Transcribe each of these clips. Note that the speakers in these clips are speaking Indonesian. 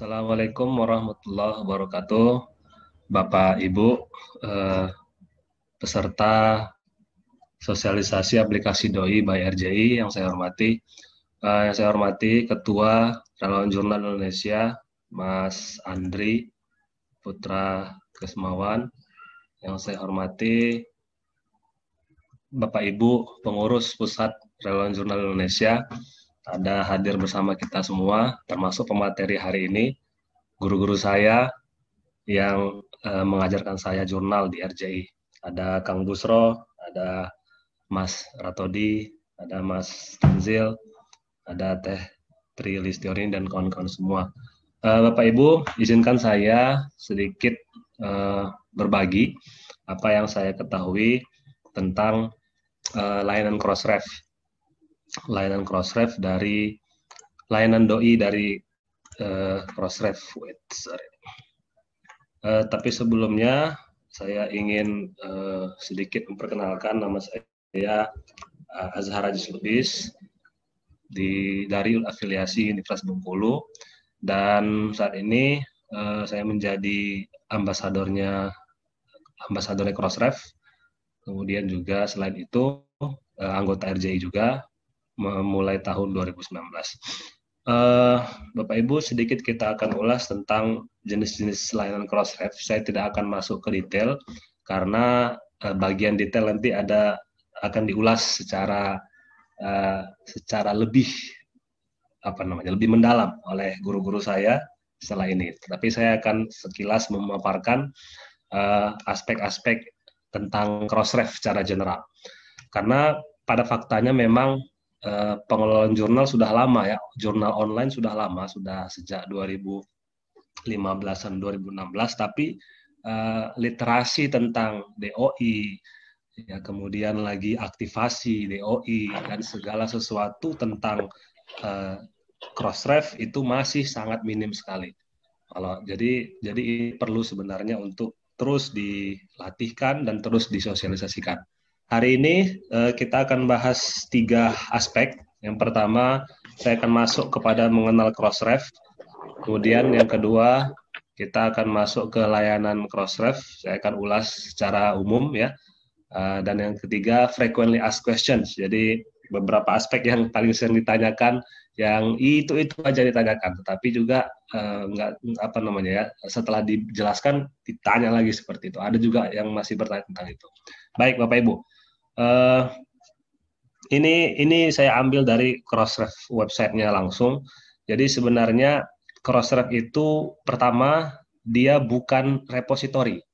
Assalamualaikum warahmatullahi wabarakatuh, Bapak Ibu, eh, peserta sosialisasi aplikasi DOI by RJI yang saya hormati, eh, yang saya hormati Ketua Relawan Jurnal Indonesia, Mas Andri Putra Kesmawan, yang saya hormati Bapak Ibu pengurus Pusat Relawan Jurnal Indonesia, ada hadir bersama kita semua, termasuk pemateri hari ini, guru-guru saya yang eh, mengajarkan saya jurnal di RJI. Ada Kang Busro, ada Mas Ratodi, ada Mas Tanzil, ada Teh Tri Listiorin, dan kawan-kawan semua. Eh, Bapak Ibu, izinkan saya sedikit eh, berbagi apa yang saya ketahui tentang eh, layanan Crossref layanan Crossref dari layanan doi dari uh, Crossref. Wait, sorry. Uh, tapi sebelumnya saya ingin uh, sedikit memperkenalkan nama saya uh, Azhar Ajis Lubis di dari afiliasi Universitas Bengkulu dan saat ini uh, saya menjadi ambasadornya ambasadornya Crossref kemudian juga selain itu uh, anggota RJI juga Memulai tahun 2019. Uh, eh, Bapak Ibu, sedikit kita akan ulas tentang jenis-jenis layanan Crossref. Saya tidak akan masuk ke detail karena uh, bagian detail nanti ada akan diulas secara uh, secara lebih apa namanya lebih mendalam oleh guru-guru saya setelah ini. Tapi saya akan sekilas memaparkan aspek-aspek uh, tentang Crossref secara general. Karena pada faktanya memang eh, pengelolaan jurnal sudah lama ya, jurnal online sudah lama, sudah sejak 2015-an 2016, tapi eh, literasi tentang DOI, ya kemudian lagi aktivasi DOI dan segala sesuatu tentang eh, crossref itu masih sangat minim sekali. Kalau jadi jadi perlu sebenarnya untuk terus dilatihkan dan terus disosialisasikan. Hari ini uh, kita akan bahas tiga aspek. Yang pertama, saya akan masuk kepada mengenal Crossref. Kemudian yang kedua, kita akan masuk ke layanan Crossref. Saya akan ulas secara umum ya. Uh, dan yang ketiga, frequently asked questions. Jadi beberapa aspek yang paling sering ditanyakan yang itu itu aja ditanyakan tetapi juga eh, nggak apa namanya ya setelah dijelaskan ditanya lagi seperti itu ada juga yang masih bertanya tentang itu baik bapak ibu Uh, ini ini saya ambil dari Crossref websitenya langsung. Jadi sebenarnya Crossref itu pertama dia bukan repository.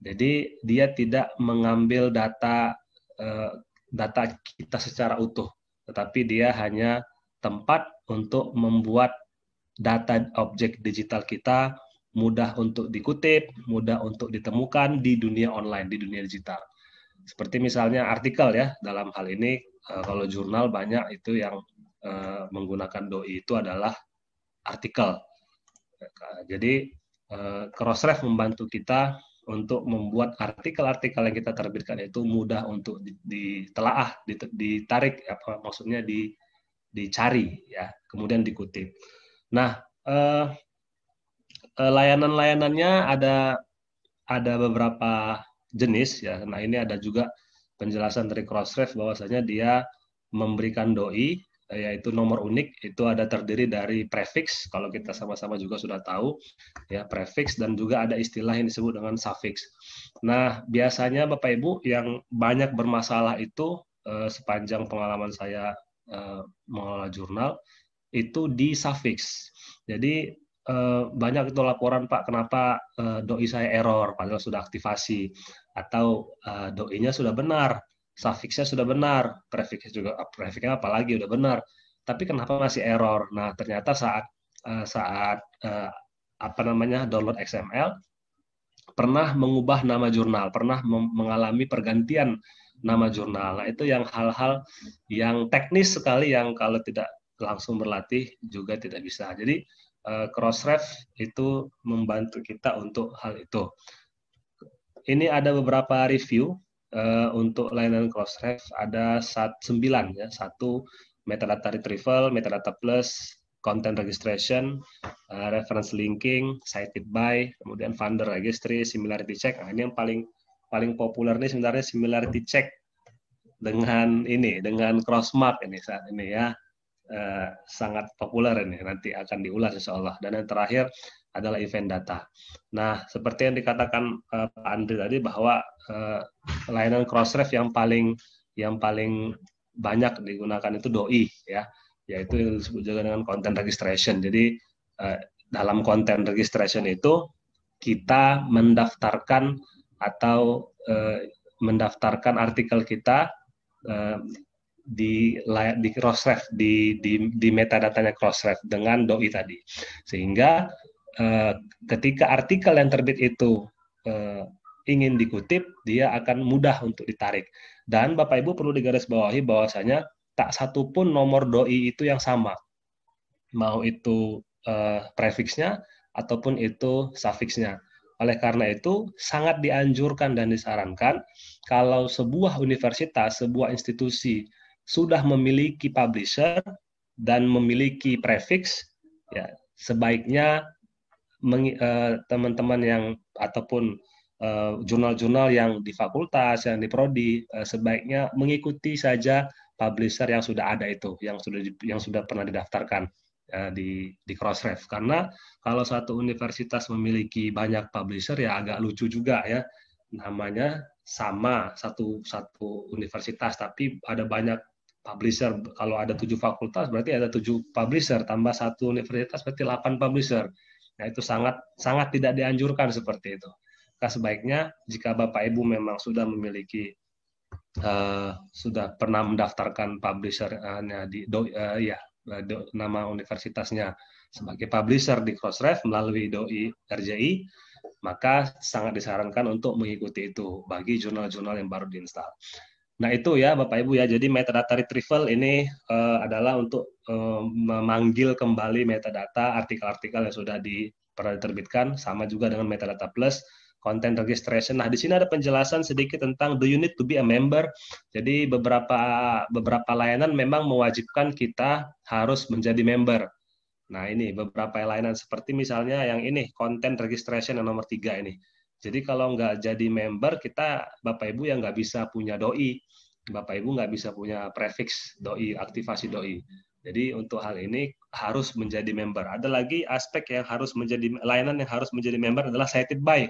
Jadi dia tidak mengambil data eh, data kita secara utuh, tetapi dia hanya tempat untuk membuat data objek digital kita mudah untuk dikutip, mudah untuk ditemukan di dunia online, di dunia digital. Seperti misalnya artikel ya, dalam hal ini eh, kalau jurnal banyak itu yang eh, menggunakan doi itu adalah artikel. Jadi eh, Crossref membantu kita untuk membuat artikel-artikel yang kita terbitkan itu mudah untuk ditelaah, ditarik apa maksudnya di dicari ya, kemudian dikutip. Nah, layanan-layanannya ada ada beberapa jenis ya. Nah, ini ada juga penjelasan dari Crossref bahwasanya dia memberikan doi yaitu nomor unik itu ada terdiri dari prefix kalau kita sama-sama juga sudah tahu ya prefix dan juga ada istilah yang disebut dengan suffix. Nah, biasanya Bapak Ibu yang banyak bermasalah itu eh, sepanjang pengalaman saya eh, mengelola jurnal itu di suffix. Jadi Eh, banyak itu laporan Pak kenapa eh, doi saya error padahal sudah aktivasi atau uh, doi-nya sudah benar, suffixnya sudah benar, prefixnya juga prefixnya apalagi sudah benar, tapi kenapa masih error? Nah ternyata saat saat apa namanya download XML pernah mengubah nama jurnal, pernah mengalami pergantian nama jurnal. Nah, itu yang hal-hal yang teknis sekali yang kalau tidak langsung berlatih juga tidak bisa. Jadi Eh, crossref itu membantu kita untuk hal itu. Ini ada beberapa review uh, untuk layanan Crossref. Ada saat 9 ya, satu metadata retrieval, metadata plus, content registration, uh, reference linking, cited by, kemudian founder registry, similarity check. Nah, ini yang paling paling populer nih sebenarnya similarity check dengan ini dengan crossmark ini saat ini ya Eh, sangat populer ini nanti akan diulas insya Allah. Dan yang terakhir adalah event data. Nah, seperti yang dikatakan uh, Pak Andri tadi bahwa uh, layanan Crossref yang paling yang paling banyak digunakan itu DOI ya, yaitu yang disebut juga dengan content registration. Jadi uh, dalam content registration itu kita mendaftarkan atau uh, mendaftarkan artikel kita uh, di di Crossref di di, di metadatanya Crossref dengan doi tadi sehingga eh, ketika artikel yang terbit itu eh, ingin dikutip dia akan mudah untuk ditarik dan Bapak Ibu perlu digarisbawahi bahwasanya tak satu pun nomor doi itu yang sama mau itu eh, prefixnya ataupun itu suffixnya oleh karena itu, sangat dianjurkan dan disarankan kalau sebuah universitas, sebuah institusi sudah memiliki publisher dan memiliki prefix, ya sebaiknya eh, teman-teman yang ataupun eh, jurnal-jurnal uh, yang di fakultas, yang di prodi, uh, sebaiknya mengikuti saja publisher yang sudah ada itu, yang sudah yang sudah pernah didaftarkan uh, di di Crossref. Karena kalau satu universitas memiliki banyak publisher ya agak lucu juga ya namanya sama satu satu universitas tapi ada banyak publisher kalau ada tujuh fakultas berarti ada tujuh publisher tambah satu universitas berarti delapan publisher. Nah itu sangat sangat tidak dianjurkan seperti itu. Maka nah, sebaiknya jika bapak ibu memang sudah memiliki uh, sudah pernah mendaftarkan publishernya di do, uh, ya do, nama universitasnya sebagai publisher di Crossref melalui doi RJI maka sangat disarankan untuk mengikuti itu bagi jurnal-jurnal yang baru diinstal. Nah itu ya Bapak Ibu ya, jadi metadata retrieval ini uh, adalah untuk uh, memanggil kembali metadata artikel-artikel yang sudah di, pernah diterbitkan, sama juga dengan metadata plus content registration. Nah di sini ada penjelasan sedikit tentang do you need to be a member. Jadi beberapa beberapa layanan memang mewajibkan kita harus menjadi member. Nah ini beberapa layanan seperti misalnya yang ini content registration yang nomor tiga ini jadi kalau nggak jadi member, kita Bapak Ibu yang nggak bisa punya doi, Bapak Ibu nggak bisa punya prefix doi, aktivasi doi. Jadi untuk hal ini harus menjadi member. Ada lagi aspek yang harus menjadi layanan yang harus menjadi member adalah cited by.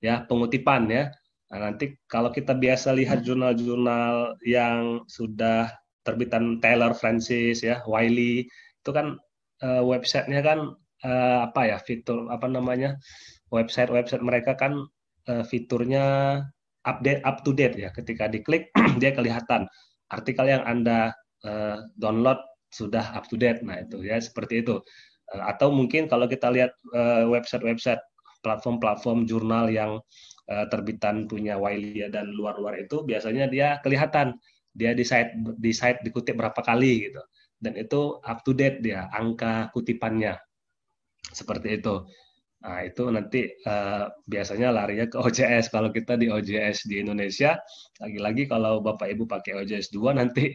Ya, pengutipan ya. Nah, nanti kalau kita biasa lihat jurnal-jurnal yang sudah terbitan Taylor Francis ya, Wiley, itu kan uh, websitenya kan uh, apa ya fitur apa namanya website-website mereka kan uh, fiturnya update up to date ya. Ketika diklik dia kelihatan artikel yang Anda uh, download sudah up to date. Nah, itu ya seperti itu. Uh, atau mungkin kalau kita lihat uh, website-website platform-platform jurnal yang uh, terbitan punya Wiley dan luar-luar itu biasanya dia kelihatan dia di site di site dikutip berapa kali gitu dan itu up to date dia angka kutipannya seperti itu Nah, itu nanti uh, biasanya larinya ke OJS. Kalau kita di OJS di Indonesia, lagi-lagi kalau Bapak Ibu pakai OJS 2 nanti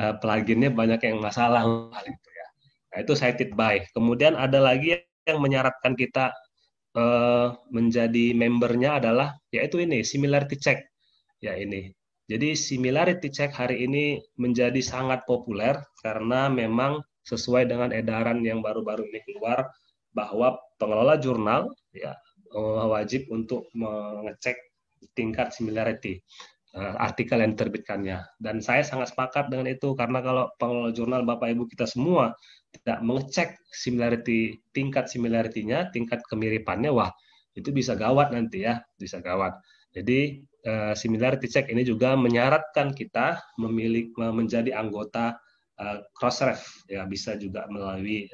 uh, pluginnya banyak yang masalah gitu ya. Nah, itu cited by. Kemudian ada lagi yang menyaratkan kita uh, menjadi membernya adalah yaitu ini similarity check. Ya ini. Jadi similarity check hari ini menjadi sangat populer karena memang sesuai dengan edaran yang baru-baru ini keluar bahwa pengelola jurnal ya wajib untuk mengecek tingkat similarity eh, artikel yang terbitkannya Dan saya sangat sepakat dengan itu karena kalau pengelola jurnal Bapak Ibu kita semua tidak mengecek similarity tingkat similarity-nya, tingkat kemiripannya, wah itu bisa gawat nanti ya, bisa gawat. Jadi eh, similarity check ini juga menyaratkan kita memiliki menjadi anggota eh, crossref ya bisa juga melalui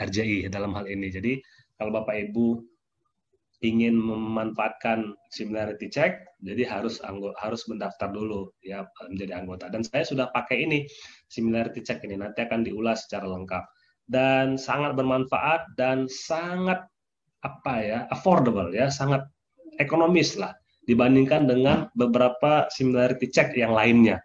RJI dalam hal ini. Jadi kalau Bapak Ibu ingin memanfaatkan similarity check, jadi harus anggota, harus mendaftar dulu ya menjadi anggota. Dan saya sudah pakai ini similarity check ini nanti akan diulas secara lengkap dan sangat bermanfaat dan sangat apa ya affordable ya sangat ekonomis lah dibandingkan dengan beberapa similarity check yang lainnya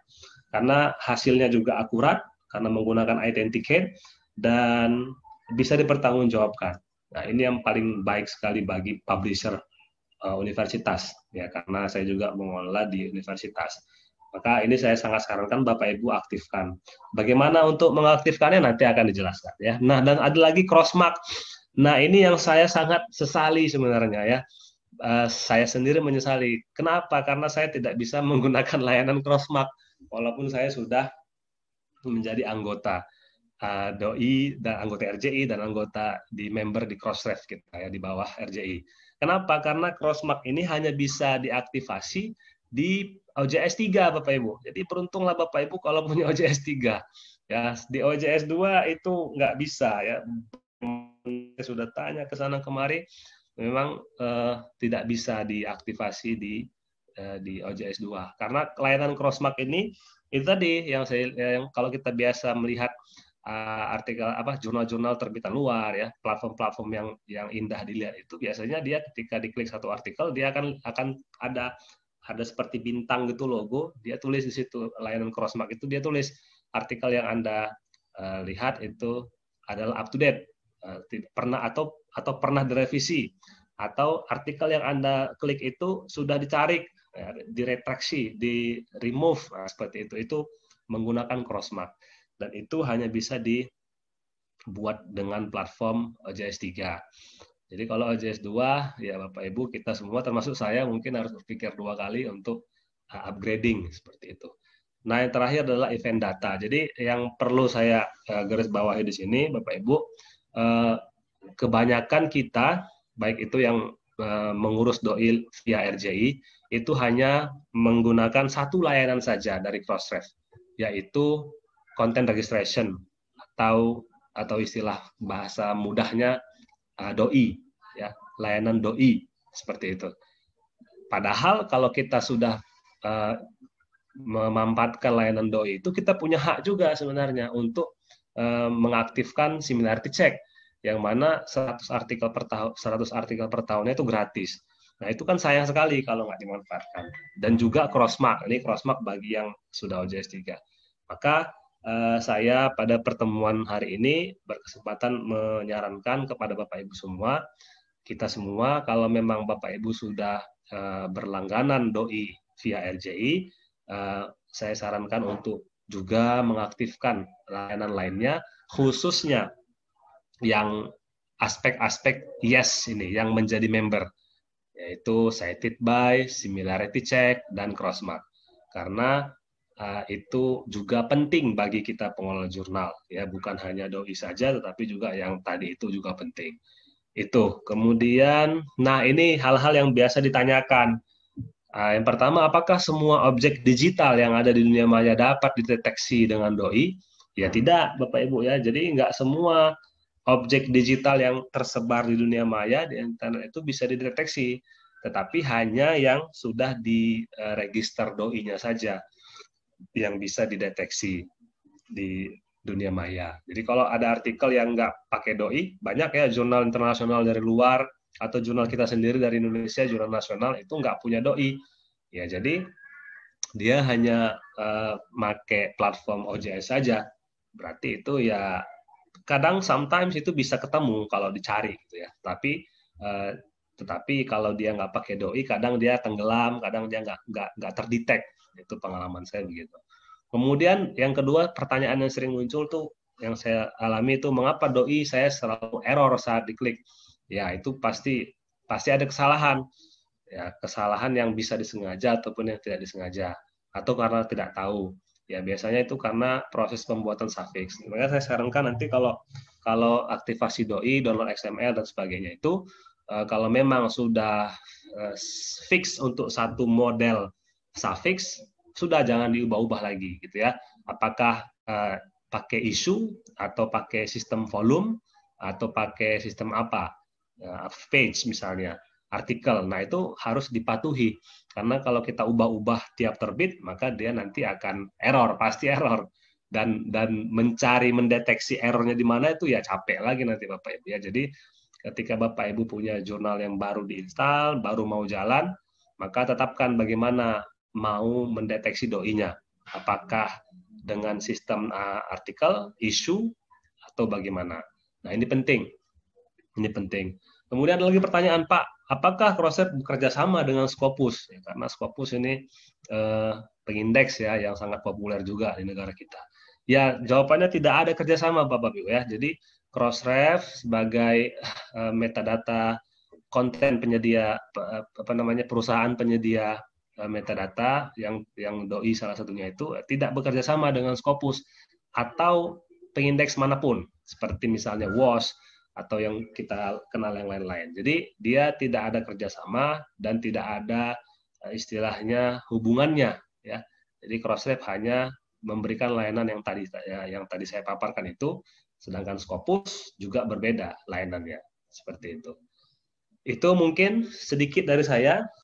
karena hasilnya juga akurat karena menggunakan identikit dan bisa dipertanggungjawabkan. Nah, ini yang paling baik sekali bagi publisher uh, universitas ya karena saya juga mengelola di universitas. Maka ini saya sangat sarankan Bapak Ibu aktifkan. Bagaimana untuk mengaktifkannya nanti akan dijelaskan ya. Nah, dan ada lagi crossmark. Nah, ini yang saya sangat sesali sebenarnya ya. Uh, saya sendiri menyesali. Kenapa? Karena saya tidak bisa menggunakan layanan crossmark walaupun saya sudah menjadi anggota uh, doi dan anggota RJI dan anggota di member di Crossref kita ya di bawah RJI. Kenapa? Karena Crossmark ini hanya bisa diaktifasi di OJS 3 Bapak Ibu. Jadi beruntunglah Bapak Ibu kalau punya OJS 3. Ya, di OJS 2 itu nggak bisa ya. Saya sudah tanya ke sana kemari memang eh, tidak bisa diaktifasi di eh, di OJS 2 karena layanan Crossmark ini itu tadi yang saya yang kalau kita biasa melihat uh, artikel apa jurnal-jurnal terbitan luar ya platform-platform yang yang indah dilihat itu biasanya dia ketika diklik satu artikel dia akan akan ada ada seperti bintang gitu logo dia tulis di situ layanan crossmark itu dia tulis artikel yang anda uh, lihat itu adalah up to date uh, pernah atau atau pernah direvisi atau artikel yang anda klik itu sudah dicari ya, diretraksi di remove nah, seperti itu itu menggunakan crossmark dan itu hanya bisa dibuat dengan platform OJS 3. Jadi kalau OJS 2 ya Bapak Ibu kita semua termasuk saya mungkin harus berpikir dua kali untuk uh, upgrading seperti itu. Nah, yang terakhir adalah event data. Jadi yang perlu saya uh, garis bawahi di sini Bapak Ibu uh, kebanyakan kita baik itu yang mengurus doi via RJI itu hanya menggunakan satu layanan saja dari Crossref yaitu content registration atau atau istilah bahasa mudahnya uh, doi ya layanan doi seperti itu. Padahal kalau kita sudah uh, memanfaatkan layanan doi itu kita punya hak juga sebenarnya untuk uh, mengaktifkan similarity check yang mana 100 artikel per tahun 100 artikel per tahunnya itu gratis. Nah, itu kan sayang sekali kalau nggak dimanfaatkan. Dan juga crossmark, ini crossmark bagi yang sudah OJS 3. Maka Eh, saya pada pertemuan hari ini berkesempatan menyarankan kepada Bapak Ibu semua, kita semua kalau memang Bapak Ibu sudah eh, berlangganan doi via RJI, eh, saya sarankan untuk juga mengaktifkan layanan lainnya khususnya yang aspek-aspek yes ini yang menjadi member yaitu cited by, similarity check, dan crossmark. Karena Ah, itu juga penting bagi kita pengelola jurnal ya bukan hanya doi saja tetapi juga yang tadi itu juga penting itu kemudian nah ini hal-hal yang biasa ditanyakan ah, yang pertama apakah semua objek digital yang ada di dunia maya dapat dideteksi dengan doi ya tidak bapak ibu ya jadi nggak semua objek digital yang tersebar di dunia maya di internet itu bisa dideteksi, tetapi hanya yang sudah di eh, register doi-nya saja yang bisa dideteksi di dunia maya. Jadi kalau ada artikel yang nggak pakai doi, banyak ya jurnal internasional dari luar atau jurnal kita sendiri dari Indonesia, jurnal nasional itu nggak punya doi. Ya jadi dia hanya uh, make platform OJS saja. Berarti itu ya kadang sometimes itu bisa ketemu kalau dicari gitu ya. Tapi uh, tetapi kalau dia nggak pakai doi, kadang dia tenggelam, kadang dia nggak nggak nggak terdetek itu pengalaman saya begitu kemudian yang kedua pertanyaan yang sering muncul tuh yang saya alami itu mengapa doi saya selalu error saat diklik ya itu pasti pasti ada kesalahan ya kesalahan yang bisa disengaja ataupun yang tidak disengaja atau karena tidak tahu ya biasanya itu karena proses pembuatan suffix. Makanya saya sarankan nanti kalau kalau aktivasi doi, download XML dan sebagainya itu eh, kalau memang sudah eh, fix untuk satu model suffix sudah jangan diubah-ubah lagi gitu ya. Apakah uh, pakai isu atau pakai sistem volume atau pakai sistem apa? Uh, page misalnya, artikel. Nah, itu harus dipatuhi karena kalau kita ubah-ubah tiap terbit maka dia nanti akan error, pasti error. Dan dan mencari mendeteksi errornya di mana itu ya capek lagi nanti Bapak Ibu ya. Jadi ketika Bapak Ibu punya jurnal yang baru diinstal, baru mau jalan, maka tetapkan bagaimana mau mendeteksi doinya. Apakah dengan sistem ah, artikel, isu, atau bagaimana. Nah, ini penting. Ini penting. Kemudian ada lagi pertanyaan, Pak, apakah Crosset bekerja sama dengan Scopus? Ya, karena Scopus ini eh, pengindeks ya yang sangat populer juga di negara kita. Ya, jawabannya tidak ada kerjasama, Bapak Ibu ya. Jadi Crossref sebagai eh, metadata konten penyedia apa namanya perusahaan penyedia Eh, metadata yang yang doi salah satunya itu tidak bekerja sama dengan Scopus atau pengindeks manapun seperti misalnya WAS atau yang kita kenal yang lain-lain. Jadi dia tidak ada kerjasama dan tidak ada eh, istilahnya hubungannya ya. Jadi Crosslab hanya memberikan layanan yang tadi ya, yang tadi saya paparkan itu, sedangkan Scopus juga berbeda layanannya seperti itu. Itu mungkin sedikit dari saya.